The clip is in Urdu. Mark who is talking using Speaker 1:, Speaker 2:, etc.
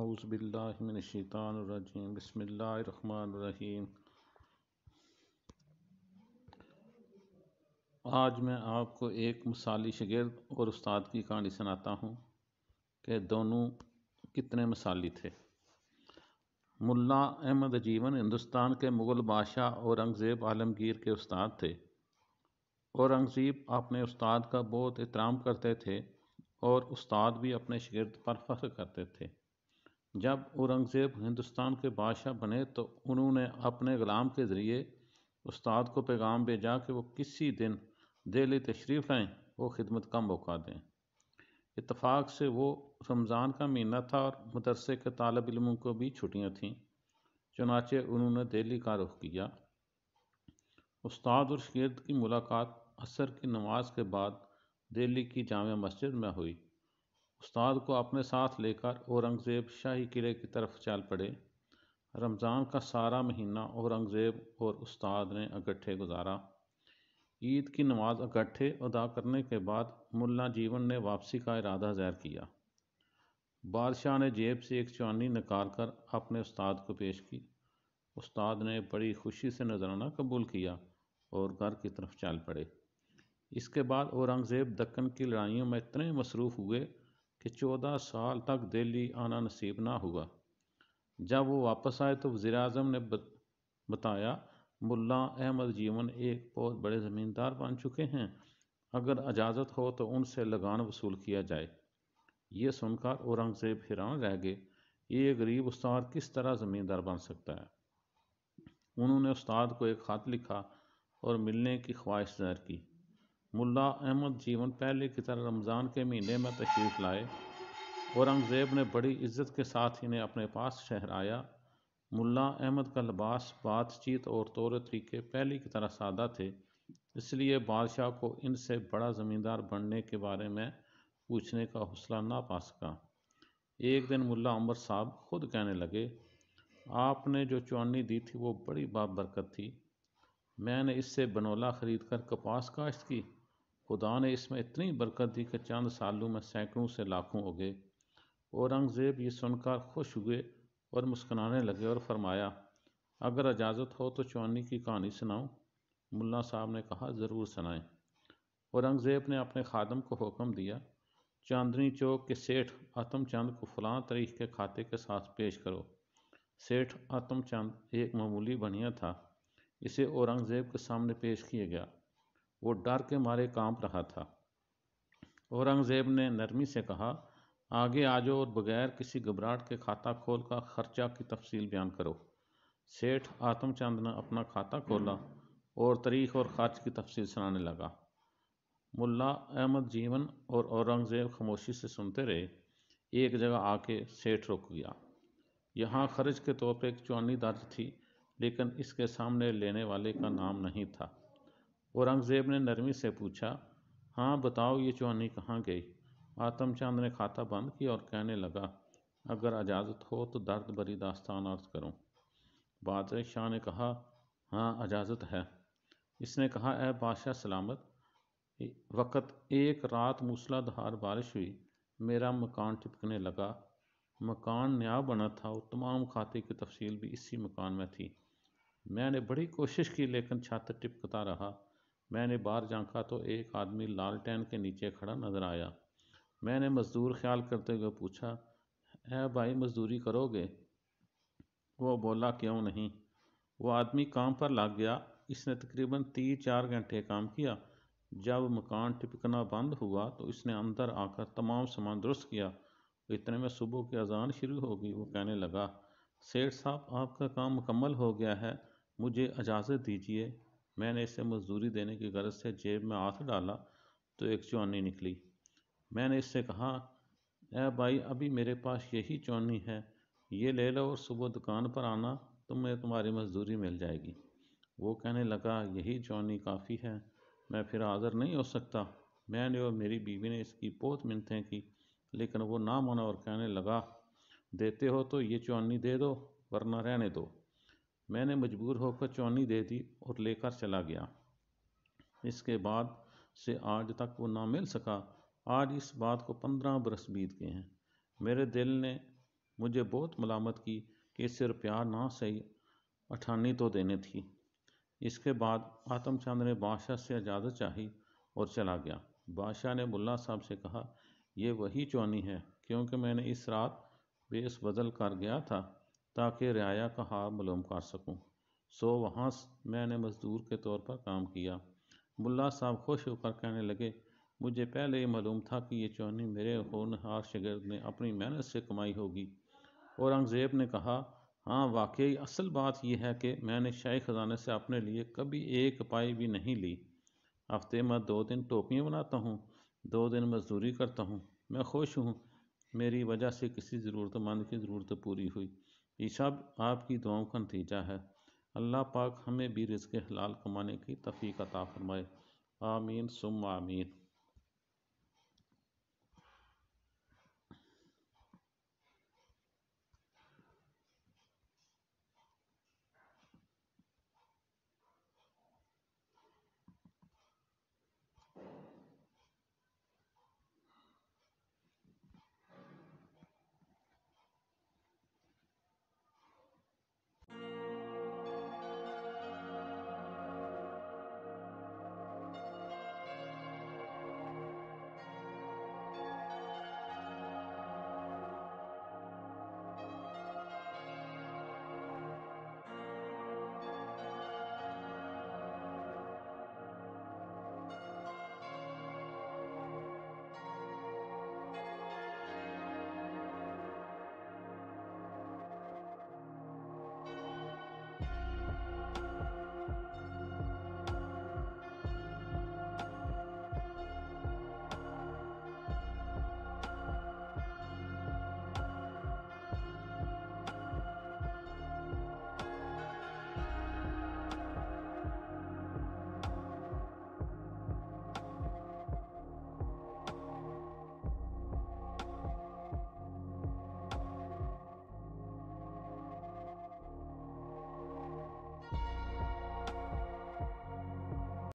Speaker 1: اعوذ باللہ من الشیطان الرجیم بسم اللہ الرحمن الرحیم آج میں آپ کو ایک مثالی شگرد اور استاد کی کہانی سناتا ہوں کہ دونوں کتنے مثالی تھے ملا احمد جیون ہندوستان کے مغل بادشاہ اورنگزیب عالمگیر کے استاد تھے اورنگزیب اپنے استاد کا بہت احترام کرتے تھے اور استاد بھی اپنے شگرد پر فخر کرتے تھے جب اورنگزیب ہندوستان کے بادشاہ بنے تو انہوں نے اپنے غلام کے ذریعے استاد کو پیغام بھیجا کہ وہ کسی دن دہلی تشریف لائیں وہ خدمت کا موقع دیں اتفاق سے وہ رمضان کا مہینہ تھا اور مدرسے کے طالب علموں کو بھی چھٹیاں تھیں چنانچہ انہوں نے دہلی کا رخ کیا استاد اور شگرد کی ملاقات عصر کی نماز کے بعد دہلی کی جامع مسجد میں ہوئی استاد کو اپنے ساتھ لے کر اورنگزیب شاہی قلعے کی طرف چل پڑے رمضان کا سارا مہینہ اورنگزیب اور استاد نے اکٹھے گزارا عید کی نماز اکٹھے ادا کرنے کے بعد ملا جیون نے واپسی کا ارادہ ظاہر کیا بادشاہ نے جیب سے ایک چوانی نکال کر اپنے استاد کو پیش کی استاد نے بڑی خوشی سے نذرانہ قبول کیا اور گھر کی طرف چل پڑے اس کے بعد اورنگزیب دکن کی لڑائیوں میں اتنے مصروف ہوئے کہ چودہ سال تک دہلی آنا نصیب نہ ہوا جب وہ واپس آئے تو وزیر اعظم نے بتایا ملا احمد جیون ایک بہت بڑے زمیندار بن چکے ہیں اگر اجازت ہو تو ان سے لگان وصول کیا جائے یہ سن کر اورنگزیب حیران رہ گئے یہ غریب استاد کس طرح زمیندار بن سکتا ہے انہوں نے استاد کو ایک خات لکھا اور ملنے کی خواہش ظاہر کی ملا احمد جیون پہلے کی طرح رمضان کے مہینے میں تشریف لائے اورنگزیب نے بڑی عزت کے ساتھ انہیں اپنے پاس شہرایا ملا احمد کا لباس بات چیت اور طور طریقے پہلے کی طرح سادہ تھے اس لیے بادشاہ کو ان سے بڑا زمیندار بننے کے بارے میں پوچھنے کا حوصلہ نہ پا سکا ایک دن ملا عمر صاحب خود کہنے لگے آپ نے جو چوانی دی تھی وہ بڑی بابرکت برکت تھی میں نے اس سے بنولا خرید کر کپاس کاشت کی خدا نے اس میں اتنی برکت دی کہ چند سالوں میں سینکڑوں سے لاکھوں ہو اگئے اورنگزیب یہ سن کر خوش ہوئے اور مسکرانے لگے اور فرمایا اگر اجازت ہو تو چونی کی کہانی سناؤں ملا صاحب نے کہا ضرور سنائیں اورنگزیب نے اپنے خادم کو حکم دیا چاندنی چوک کے سیٹھ آتم چند کو فلاں کے کھاتے کے ساتھ پیش کرو سیٹھ آتم چند ایک معمولی بنیا تھا اسے اورنگزیب کے سامنے پیش کیا گیا وہ ڈر کے مارے کام رہا تھا اورنگ زیب نے نرمی سے کہا آگے آ جاؤ اور بغیر کسی گھبراہٹ کے کھاتا کھول کا خرچہ کی تفصیل بیان کرو سیٹھ آتم چند نے اپنا کھاتا کھولا اور تاریخ اور خرچ کی تفصیل سنانے لگا ملا احمد جیون اور اورنگزیب خاموشی سے سنتے رہے ایک جگہ آ کے سیٹھ رک گیا یہاں خرچ کے طور پر ایک چونی درج تھی لیکن اس کے سامنے لینے والے کا نام نہیں تھا اورنگزیب نے نرمی سے پوچھا ہاں بتاؤ یہ چوہنی کہاں گئی آتم چاند نے کھاتا بند کیا اور کہنے لگا اگر اجازت ہو تو درد بری داستان عرض کروں بادر شاہ نے کہا ہاں اجازت ہے اس نے کہا اے بادشاہ سلامت وقت ایک رات موسلا دھار بارش ہوئی میرا مکان ٹپکنے لگا مکان نیا بنا تھا اور تمام کھاتے کی تفصیل بھی اسی مکان میں تھی میں نے بڑی کوشش کی لیکن چھت ٹپکتا رہا میں نے باہر جھانکا تو ایک آدمی لال ٹین کے نیچے کھڑا نظر آیا میں نے مزدور خیال کرتے ہوئے پوچھا اے بھائی مزدوری کرو گے وہ بولا کیوں نہیں وہ آدمی کام پر لگ گیا اس نے تقریباً تین چار گھنٹے کام کیا جب مکان ٹپکنا بند ہوا تو اس نے اندر آ کر تمام سامان درست کیا اتنے میں صبح کی اذان شروع ہوگی وہ کہنے لگا سیٹ صاحب آپ کا کام مکمل ہو گیا ہے مجھے اجازت دیجیے میں نے اس سے مزدوری دینے کی غرض سے جیب میں ہاتھ ڈالا تو ایک چونی نکلی میں نے اس سے کہا اے بھائی ابھی میرے پاس یہی چونی ہے یہ لے لو اور صبح دکان پر آنا تمہیں تمہاری مزدوری مل جائے گی وہ کہنے لگا یہی چونی کافی ہے میں پھر حاضر نہیں ہو سکتا میں نے اور میری بیوی نے اس کی بہت منتیں کی لیکن وہ نہ مانا اور کہنے لگا دیتے ہو تو یہ چونی دے دو ورنہ رہنے دو میں نے مجبور ہو کر چونی دے دی اور لے کر چلا گیا اس کے بعد سے آج تک وہ نہ مل سکا آج اس بات کو پندرہ برس بیت گئے ہیں میرے دل نے مجھے بہت ملامت کی کہ روپیہ نہ صحیح اٹھانی تو دینے تھی اس کے بعد آتم چاند نے بادشاہ سے اجازت چاہی اور چلا گیا بادشاہ نے ملا صاحب سے کہا یہ وہی چونی ہے کیونکہ میں نے اس رات بیس بدل کر گیا تھا تاکہ رعایا کا حال معلوم کر سکوں سو وہاں میں نے مزدور کے طور پر کام کیا ملا صاحب خوش ہو کر کہنے لگے مجھے پہلے معلوم تھا کہ یہ چونی میرے ہونہار ہار نے اپنی محنت سے کمائی ہوگی اورنگزیب نے کہا ہاں واقعی اصل بات یہ ہے کہ میں نے شاہی خزانے سے اپنے لیے کبھی ایک پائی بھی نہیں لی ہفتے میں دو دن ٹوپیاں بناتا ہوں دو دن مزدوری کرتا ہوں میں خوش ہوں میری وجہ سے کسی ضرورت مند کی ضرورت پوری ہوئی یہ سب آپ کی دعاؤں کا نتیجہ ہے اللہ پاک ہمیں بھی رزق حلال کمانے کی تفیق عطا فرمائے آمین سم آمین